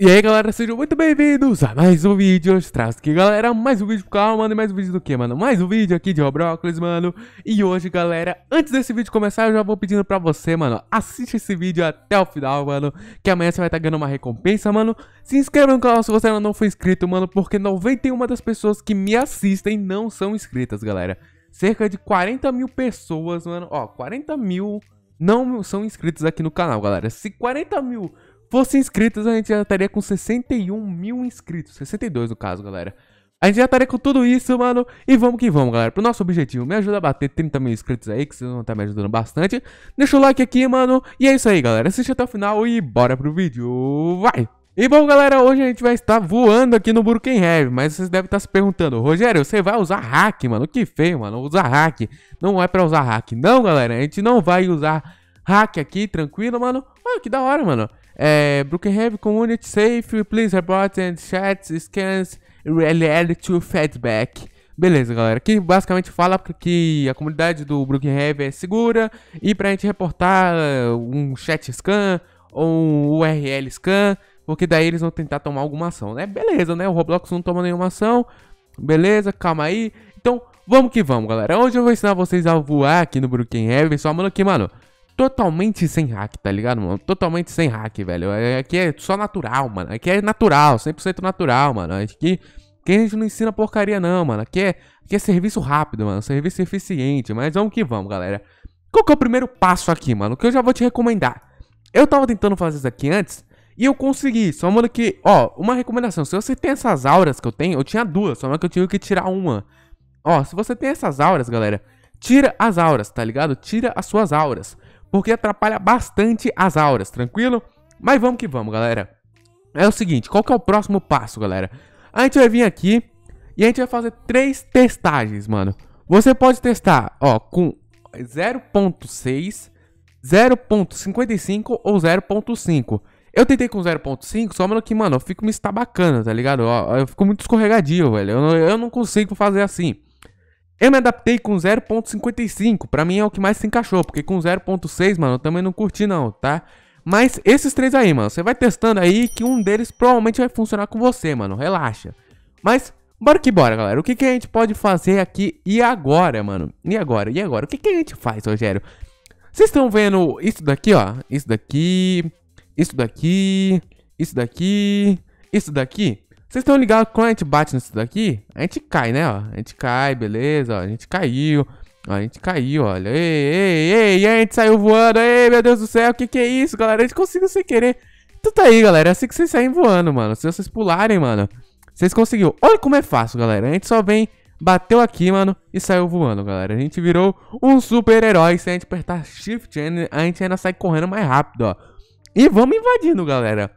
E aí galera, sejam muito bem-vindos a mais um vídeo, eu traz aqui galera, mais um vídeo pro canal, mano, e mais um vídeo do que, mano? Mais um vídeo aqui de Robrócolis, mano, e hoje galera, antes desse vídeo começar, eu já vou pedindo pra você, mano, assiste esse vídeo até o final, mano, que amanhã você vai estar tá ganhando uma recompensa, mano, se inscreva no canal se você ainda não for inscrito, mano, porque 91 das pessoas que me assistem não são inscritas, galera, cerca de 40 mil pessoas, mano, ó, 40 mil não são inscritos aqui no canal, galera, se 40 mil fossem inscritos, a gente já estaria com 61 mil inscritos. 62 no caso, galera. A gente já estaria com tudo isso, mano. E vamos que vamos, galera. Pro nosso objetivo, me ajuda a bater 30 mil inscritos aí, que vocês vão estar me ajudando bastante. Deixa o like aqui, mano. E é isso aí, galera. Assiste até o final e bora pro vídeo. Vai! E bom, galera, hoje a gente vai estar voando aqui no Burken Heavy, mas vocês devem estar se perguntando, Rogério, você vai usar hack, mano? Que feio, mano, usar hack. Não é pra usar hack. Não, galera, a gente não vai usar hack aqui, tranquilo, mano. Olha que da hora, mano. É, eh, Brooklyn Community Safe, please report and chats, scans, LL to feedback. Beleza, galera. Que basicamente fala que a comunidade do Brookhaven é segura e pra gente reportar eh, um chat scan ou um URL scan, porque daí eles vão tentar tomar alguma ação, né? Beleza, né? O Roblox não toma nenhuma ação. Beleza, calma aí. Então, vamos que vamos, galera. Hoje eu vou ensinar vocês a voar aqui no Brookhaven. Só, mano, aqui, mano totalmente sem hack, tá ligado, mano? Totalmente sem hack, velho. É, aqui é só natural, mano. Aqui é natural, 100% natural, mano. Aqui, aqui a gente não ensina porcaria, não, mano. Aqui é, aqui é serviço rápido, mano. Serviço eficiente. Mas vamos que vamos, galera. Qual que é o primeiro passo aqui, mano? Que eu já vou te recomendar. Eu tava tentando fazer isso aqui antes e eu consegui. Só, mano, que. Ó, uma recomendação. Se você tem essas auras que eu tenho, eu tinha duas, só que eu tive que tirar uma. Ó, se você tem essas auras, galera. Tira as auras, tá ligado? Tira as suas auras porque atrapalha bastante as auras, tranquilo? Mas vamos que vamos, galera. É o seguinte, qual que é o próximo passo, galera? A gente vai vir aqui e a gente vai fazer três testagens, mano. Você pode testar, ó, com 0.6, 0.55 ou 0.5. Eu tentei com 0.5, só mano que, mano, eu fico me estabacando, tá ligado? Ó, eu fico muito escorregadio, velho. Eu eu não consigo fazer assim. Eu me adaptei com 0.55, pra mim é o que mais se encaixou, porque com 0.6, mano, eu também não curti não, tá? Mas esses três aí, mano, você vai testando aí que um deles provavelmente vai funcionar com você, mano, relaxa. Mas, bora que bora, galera, o que, que a gente pode fazer aqui e agora, mano? E agora, e agora? O que, que a gente faz, Rogério? Vocês estão vendo isso daqui, ó, isso daqui, isso daqui, isso daqui, isso daqui? Vocês estão ligados quando a gente bate nisso daqui? A gente cai, né? Ó, a gente cai, beleza, ó, a gente caiu. Ó, a gente caiu, olha. Ei, ei, ei, e a gente saiu voando. Ei, meu Deus do céu, o que, que é isso, galera? A gente conseguiu sem querer. Então tá aí, galera. É assim que vocês saem voando, mano. Se vocês pularem, mano, vocês conseguiram. Olha como é fácil, galera. A gente só vem, bateu aqui, mano, e saiu voando, galera. A gente virou um super-herói. Se a gente apertar Shift, a gente ainda sai correndo mais rápido, ó. E vamos invadindo, galera.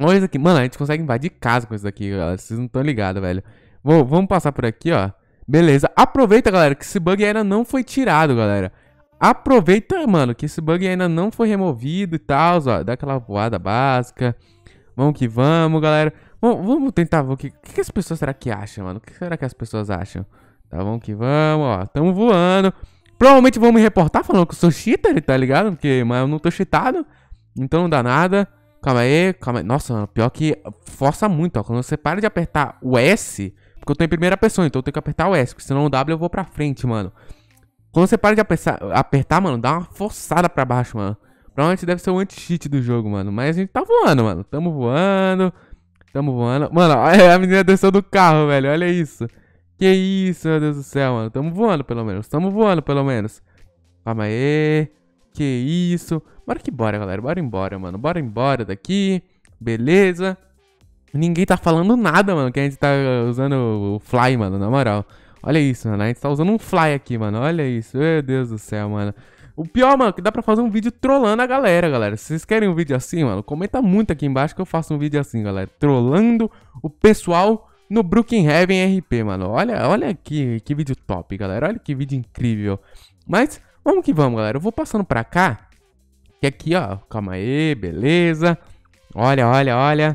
Olha isso aqui. Mano, a gente consegue invadir casa com isso daqui, galera. Vocês não estão ligados, velho. Vou, vamos passar por aqui, ó. Beleza. Aproveita, galera, que esse bug ainda não foi tirado, galera. Aproveita, mano, que esse bug ainda não foi removido e tal, ó. Dá aquela voada básica. Vamos que vamos, galera. Vamos, vamos tentar ver o que, que, que, as pessoas será que acham, mano. O que será que as pessoas acham? Tá, vamos que vamos, ó. Tamo voando. Provavelmente vão me reportar falando que eu sou cheater, tá ligado? Porque, mas eu não tô cheatado. Então não dá nada. Calma aí, calma aí. Nossa, pior que força muito, ó. Quando você para de apertar o S, porque eu tô em primeira pessoa, então eu tenho que apertar o S, porque senão o W eu vou pra frente, mano. Quando você para de apertar, apertar mano, dá uma forçada pra baixo, mano. Provavelmente deve ser o anti-cheat do jogo, mano. Mas a gente tá voando, mano. Tamo voando. Tamo voando. Mano, a menina desceu do carro, velho. Olha isso. Que isso, meu Deus do céu, mano. Tamo voando, pelo menos. Tamo voando, pelo menos. Calma aí. Que isso. Bora que bora, galera. Bora embora, mano. Bora embora daqui. Beleza. Ninguém tá falando nada, mano, que a gente tá usando o fly, mano, na moral. Olha isso, mano. A gente tá usando um fly aqui, mano. Olha isso. Meu Deus do céu, mano. O pior, mano, que dá pra fazer um vídeo trollando a galera, galera. Se vocês querem um vídeo assim, mano, comenta muito aqui embaixo que eu faço um vídeo assim, galera. Trollando o pessoal no Brooklyn Heaven RP, mano. Olha, olha aqui, que vídeo top, galera. Olha que vídeo incrível. Mas Vamos que vamos, galera. Eu vou passando pra cá. Que aqui, ó. Calma aí, beleza. Olha, olha, olha.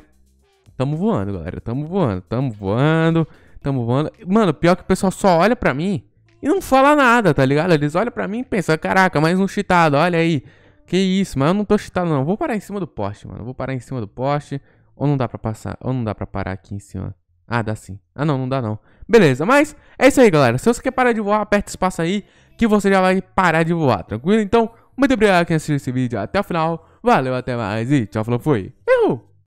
Tamo voando, galera. Tamo voando, tamo voando, tamo voando. Mano, pior que o pessoal só olha pra mim e não fala nada, tá ligado? Eles olham pra mim e pensam, caraca, mais um cheatado, olha aí. Que isso, mas eu não tô cheatado não. Vou parar em cima do poste, mano. Vou parar em cima do poste. Ou não dá pra passar, ou não dá pra parar aqui em cima. Ah, dá sim. Ah, não, não dá não. Beleza, mas é isso aí, galera. Se você quer parar de voar, aperta espaço aí que você já vai parar de voar, tranquilo? Então, muito obrigado quem assistiu esse vídeo até o final. Valeu, até mais e tchau, falou, fui. Errou!